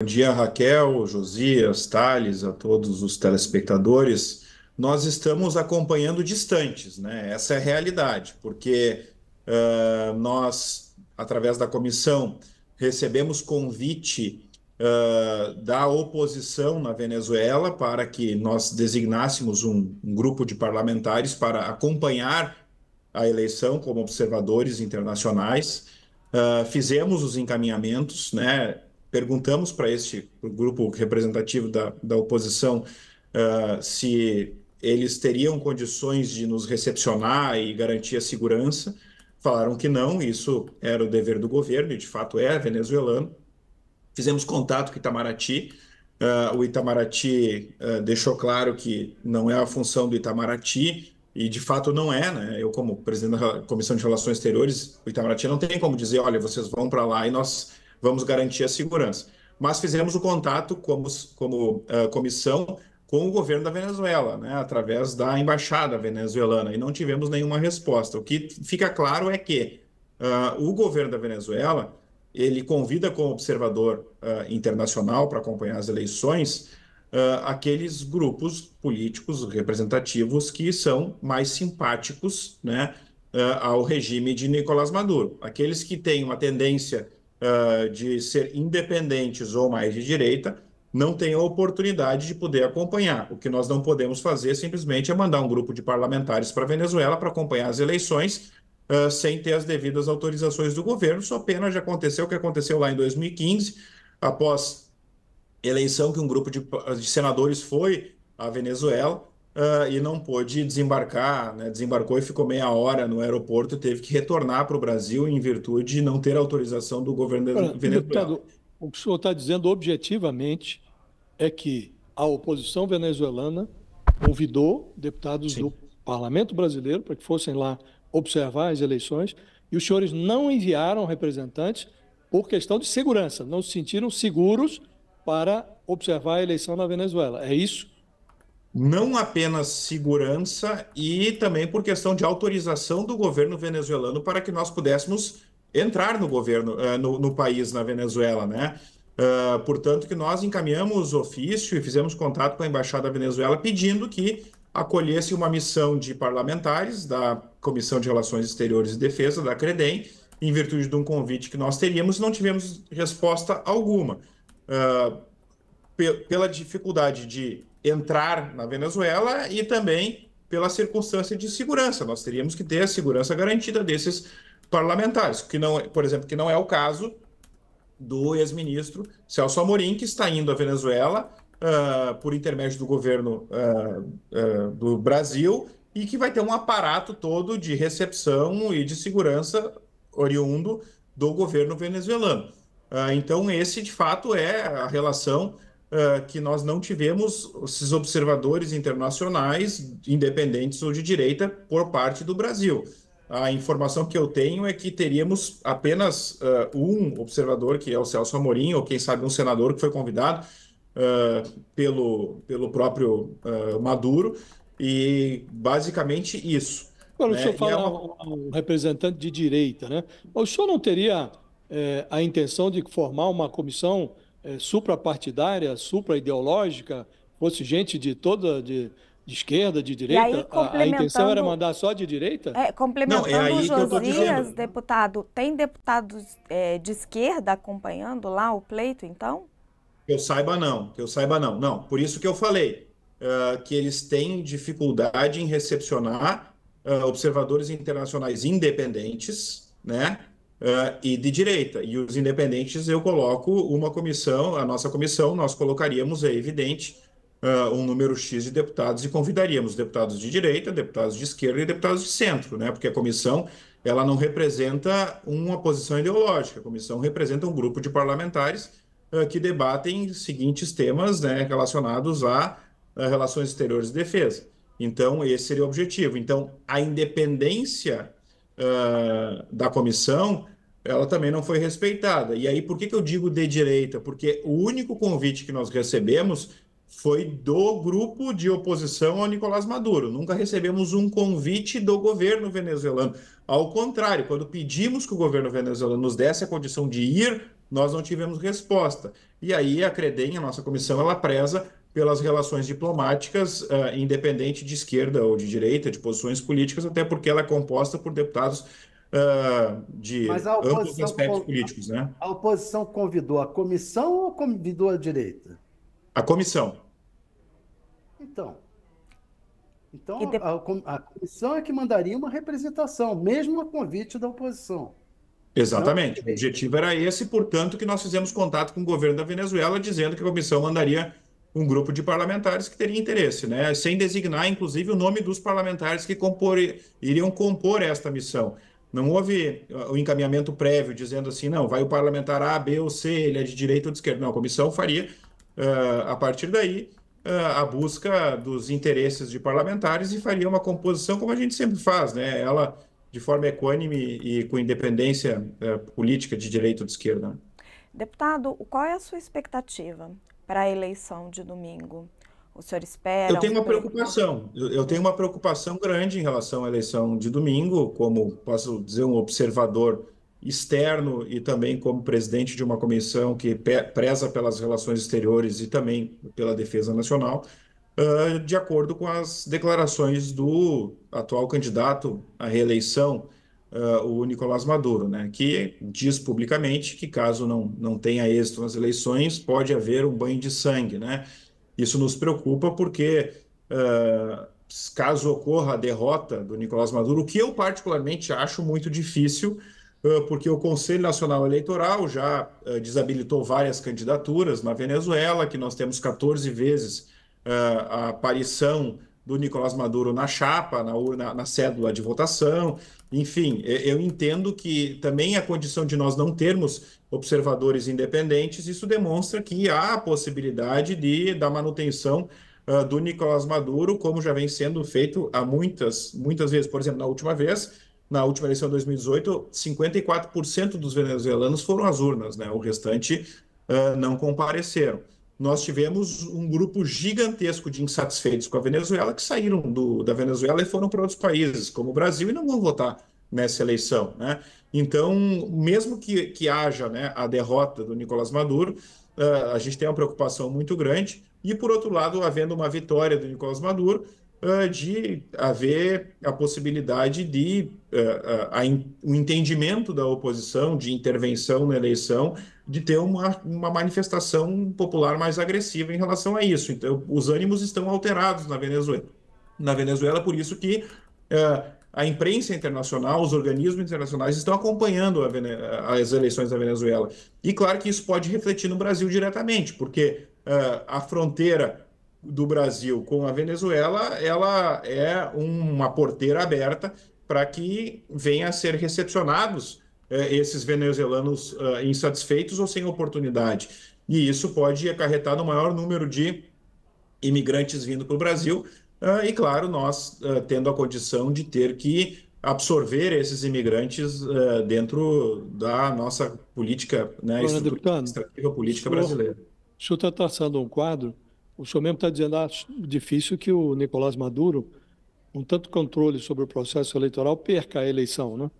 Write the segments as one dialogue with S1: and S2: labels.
S1: Bom dia, Raquel, Josias, Thales, a todos os telespectadores. Nós estamos acompanhando distantes, né? Essa é a realidade, porque uh, nós, através da comissão, recebemos convite uh, da oposição na Venezuela para que nós designássemos um, um grupo de parlamentares para acompanhar a eleição como observadores internacionais. Uh, fizemos os encaminhamentos, né? perguntamos para este grupo representativo da, da oposição uh, se eles teriam condições de nos recepcionar e garantir a segurança. Falaram que não, isso era o dever do governo, e de fato é venezuelano. Fizemos contato com Itamaraty. Uh, o Itamaraty uh, deixou claro que não é a função do Itamaraty, e de fato não é, né? Eu, como presidente da Comissão de Relações Exteriores, o Itamaraty não tem como dizer: olha, vocês vão para lá e nós vamos garantir a segurança. Mas fizemos o contato como, como uh, comissão com o governo da Venezuela, né, através da embaixada venezuelana, e não tivemos nenhuma resposta. O que fica claro é que uh, o governo da Venezuela ele convida como observador uh, internacional para acompanhar as eleições uh, aqueles grupos políticos representativos que são mais simpáticos né, ao regime de Nicolás Maduro, aqueles que têm uma tendência uh, de ser independentes ou mais de direita não tem a oportunidade de poder acompanhar. O que nós não podemos fazer simplesmente é mandar um grupo de parlamentares para a Venezuela para acompanhar as eleições uh, sem ter as devidas autorizações do governo. Só pena de aconteceu o que aconteceu lá em 2015, após eleição que um grupo de, de senadores foi à Venezuela uh, e não pôde desembarcar, né? desembarcou e ficou meia hora no aeroporto, e teve que retornar para o Brasil em virtude de não ter autorização do governo Olha, venezuelano. Deputado,
S2: o que o senhor está dizendo objetivamente é que a oposição venezuelana convidou deputados Sim. do parlamento brasileiro para que fossem lá observar as eleições e os senhores não enviaram representantes por questão de segurança, não se sentiram seguros
S1: para observar a eleição na Venezuela. É isso? não apenas segurança e também por questão de autorização do governo venezuelano para que nós pudéssemos entrar no governo, eh, no, no país, na Venezuela, né? Uh, portanto, que nós encaminhamos ofício e fizemos contato com a Embaixada da Venezuela pedindo que acolhesse uma missão de parlamentares da Comissão de Relações Exteriores e Defesa, da CREDEM, em virtude de um convite que nós teríamos, não tivemos resposta alguma. Uh, pela dificuldade de entrar na Venezuela e também pela circunstância de segurança. Nós teríamos que ter a segurança garantida desses parlamentares, que não, é, por exemplo, que não é o caso do ex-ministro Celso Amorim, que está indo à Venezuela uh, por intermédio do governo uh, uh, do Brasil e que vai ter um aparato todo de recepção e de segurança oriundo do governo venezuelano. então, esse de fato é a relação uh, que nós não tivemos esses observadores internacionais, independentes ou de direita, por parte do Brasil. A informação que eu tenho é que teríamos apenas uh, um observador, que é o Celso Amorim, ou quem sabe um senador que foi convidado uh, pelo, pelo próprio Maduro, e basicamente isso. Agora, né? o senhor fala é
S2: uma... um representante de direita, né? O senhor não teria é, a intenção de formar uma comissão é, suprapartidária, supraideológica, fosse gente de toda. De, de esquerda, de direita? Aí, complementando... a, intenção era mandar só de direita? É, complementando Não, é o Josias, deputado, tem deputados é, de esquerda acompanhando lá o pleito, então?
S1: Que eu saiba não, que eu saiba não. Não, por isso que eu falei uh, que eles têm dificuldade em recepcionar uh, observadores internacionais independentes, né? uh, e de direita. E os independentes eu coloco uma comissão, a nossa comissão, nós colocaríamos, é evidente, uh, um número X de deputados e convidaríamos deputados de direita, deputados de esquerda e deputados de centro, né? Porque a comissão ela não representa uma posição ideológica, a comissão representa um grupo de parlamentares uh, que debatem seguintes temas né, relacionados a, a relações exteriores e defesa. Então, esse seria o objetivo. Então, a independência uh, da comissão, ela também não foi respeitada. E aí, por que, que eu digo de direita? Porque o único convite que nós recebemos foi do grupo de oposição ao Nicolás Maduro. Nunca recebemos um convite do governo venezuelano. Ao contrário, quando pedimos que o governo venezuelano nos desse a condição de ir, nós não tivemos resposta. E aí a CREDEM, a nossa comissão, ela preza pelas relações diplomáticas, uh, independente de esquerda ou de direita, de posições políticas, até porque ela é composta por deputados uh, de ambos aspectos políticos. Né? A
S2: oposição convidou a comissão ou convidou a
S1: direita? A comissão.
S2: Então. Então, de... a, a comissão é que mandaria uma representação, mesmo a convite da oposição.
S1: Exatamente. O objetivo era esse, portanto, que nós fizemos contato com o governo da Venezuela, dizendo que a comissão mandaria um grupo de parlamentares que teria interesse, né? sem designar, inclusive, o nome dos parlamentares que compor, iriam compor esta missão. Não houve ah, o encaminhamento prévio dizendo assim, não, vai o parlamentar A, B ou C, ele é de direita ou de esquerda. Não, a comissão faria, uh, a partir daí, uh, a busca dos interesses de parlamentares e faria uma composição como a gente sempre faz, né? Ela de forma equânime e com independência uh, política de direita ou de esquerda.
S2: Deputado, qual é a sua expectativa? para a eleição de domingo? O senhor espera? Eu tenho uma preocupação.
S1: Eu, eu, tenho uma preocupação grande em relação à eleição de domingo, como posso dizer, um observador externo e também como presidente de uma comissão que preza pelas relações exteriores e também pela defesa nacional, uh, de acordo com as declarações do atual candidato à reeleição, uh, o Nicolás Maduro, né, que diz publicamente que caso não, não tenha êxito nas eleições, pode haver um banho de sangue. Né? Isso nos preocupa porque, uh, caso ocorra a derrota do Nicolás Maduro, o que eu particularmente acho muito difícil, eh, porque o Conselho Nacional Eleitoral já desabilitou várias candidaturas na Venezuela, que nós temos 14 vezes a aparição do Nicolás Maduro na chapa, na urna, na cédula de votação. Enfim, eu entendo que também a é condição de nós não termos observadores independentes, isso demonstra que há a possibilidade de da manutenção uh, do Nicolás Maduro, como já vem sendo feito há muitas, muitas vezes. Por exemplo, na última vez, na última eleição de 2018, 54% dos venezuelanos foram às urnas, né? O restante uh, não compareceram nós tivemos um grupo gigantesco de insatisfeitos com a Venezuela que saíram do, da Venezuela e foram para outros países, como o Brasil, e não vão votar nessa eleição. Né? Então, mesmo que, que haja né, a derrota do Nicolás Maduro, uh, a gente tem uma preocupação muito grande, e por outro lado, havendo uma vitória do Nicolás Maduro, uh, de haver a possibilidade de uh, a in, o entendimento da oposição de intervenção na eleição de ter uma, uma manifestação popular mais agressiva em relação a isso. Então, os ânimos estão alterados na Venezuela. Na Venezuela, por isso que uh, a imprensa internacional, os organismos internacionais estão acompanhando as eleições da Venezuela. E claro que isso pode refletir no Brasil diretamente, porque uh, a fronteira do Brasil com a Venezuela, ela é uma porteira aberta para que venham a ser recepcionados é, esses venezuelanos é, insatisfeitos ou sem oportunidade. E isso pode acarretar no maior número de imigrantes vindo para o Brasil, é, e claro, nós tendo a condição de ter que absorver esses imigrantes dentro da nossa política, né, estrutura administrativa política brasileira.
S2: O senhor está traçando um quadro, o senhor mesmo está dizendo ah, difícil que o Nicolás Maduro, com tanto controle sobre o processo eleitoral, perca a eleição, né?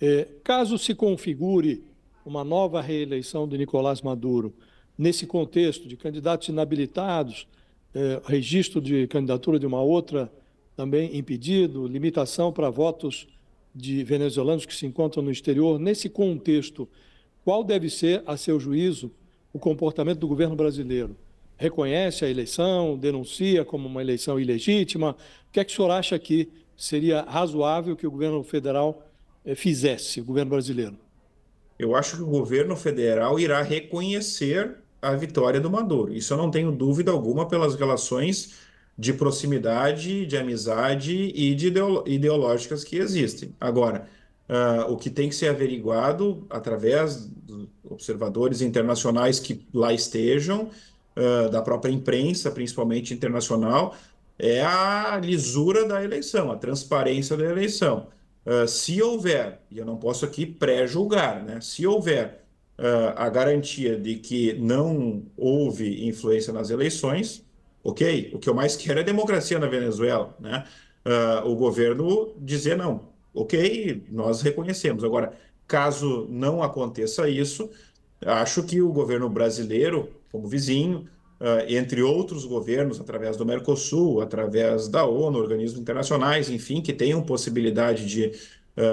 S2: É, caso se configure uma nova reeleição de Nicolás Maduro, nesse contexto de candidatos inabilitados, é, registro de candidatura de uma outra também impedido, limitação para votos de venezuelanos que se encontram no exterior, nesse contexto, qual deve ser, a seu juízo, o comportamento do governo brasileiro? Reconhece a eleição, denuncia como uma eleição ilegítima? O que é que o senhor acha que seria razoável que o governo federal eh, fizesse o governo brasileiro?
S1: Eu acho que o governo federal irá reconhecer a vitória do Maduro. Isso eu não tenho dúvida alguma pelas relações de proximidade, de amizade e de ideológicas que existem. Agora, uh, o que tem que ser averiguado através dos observadores internacionais que lá estejam, uh, da própria imprensa, principalmente internacional, é a lisura da eleição, a transparência da eleição. Ah, se houver, e eu não posso aqui pré-julgar, né? se houver uh, a garantia de que não houve influência nas eleições, ok, o que eu mais quero é democracia na Venezuela, né? Uh, o governo dizer não, ok, nós reconhecemos. Agora, caso não aconteça isso, acho que o governo brasileiro, como vizinho, ah, entre outros governos, através do Mercosul, através da ONU, organismos internacionais, enfim, que tenham possibilidade de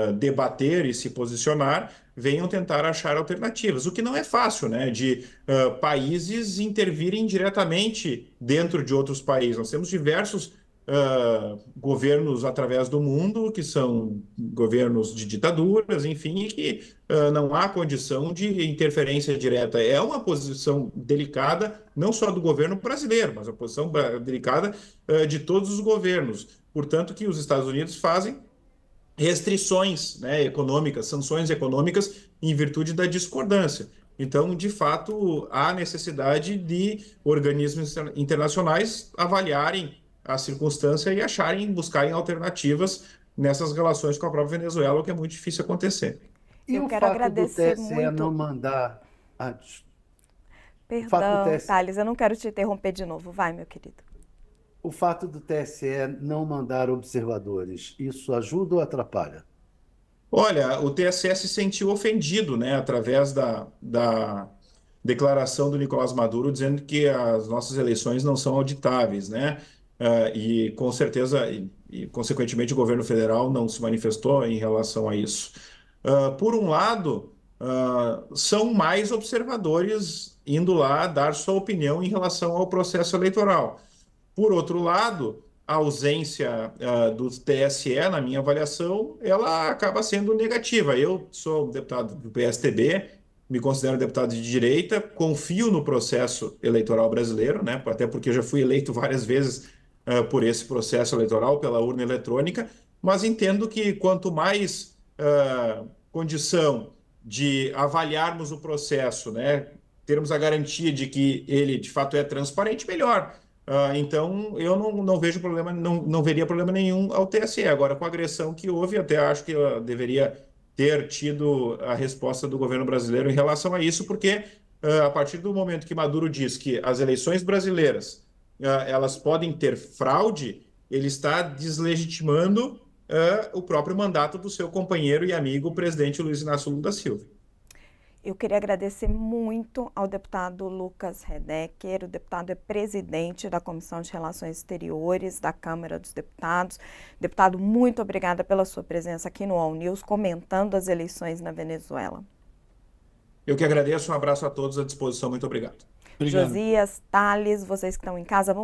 S1: uh, debater e se posicionar, venham tentar achar alternativas, o que não é fácil, né? De uh, países intervirem diretamente dentro de outros países. Nós temos diversos uh, governos através do mundo, que são governos de ditaduras, enfim, que uh, não há condição de interferência direta. É uma posição delicada, não só do governo brasileiro, mas a posição delicada uh, de todos os governos. Portanto, que os Estados Unidos fazem restrições né, econômicas, sanções econômicas em virtude da discordância. Então, de fato, há necessidade de organismos internacionais avaliarem a circunstância e acharem, buscarem alternativas nessas relações com a própria Venezuela, o que é muito difícil acontecer.
S2: E o quero fato agradecer do TSE muito... não
S1: mandar antes.
S2: Perdão, Thales, eu não quero te interromper de novo. Vai, meu querido.
S1: O fato do TSE não mandar observadores, isso ajuda ou atrapalha? Olha, o TSE se sentiu ofendido, né, através da, da declaração do Nicolás Maduro dizendo que as nossas eleições não são auditáveis, né? Uh, e com certeza, e, e, consequentemente, o governo federal não se manifestou em relação a isso. Uh, por um lado, uh, são mais observadores indo lá dar sua opinião em relação ao processo eleitoral. Por outro lado, a ausência do TSE, na minha avaliação, ela acaba sendo negativa. Eu sou deputado do PSTB, me considero deputado de direita, confio no processo eleitoral brasileiro, né? até porque eu já fui eleito várias vezes uh, por esse processo eleitoral, pela urna eletrônica, mas entendo que quanto mais uh, condição de avaliarmos o processo, né, termos a garantia de que ele de fato é transparente, melhor. Uh, então, eu não, não vejo problema, não, não veria problema nenhum ao TSE. Agora, com a agressão que houve, até acho que ela deveria ter tido a resposta do governo brasileiro em relação a isso, porque uh, a partir do momento que Maduro diz que as eleições brasileiras ah, elas podem ter fraude, ele está deslegitimando uh, o próprio mandato do seu companheiro e amigo, o presidente Luiz Inácio Lula da Silva.
S2: Eu queria agradecer muito ao deputado Lucas Redecker. O deputado é presidente da Comissão de Relações Exteriores da Câmara dos Deputados. Deputado, muito obrigada pela sua presença aqui no All News, comentando as eleições na Venezuela.
S1: Eu que agradeço. Um abraço a todos à disposição. Muito obrigado. Obrigado.
S2: Josias, Thales, vocês que estão em casa, vamos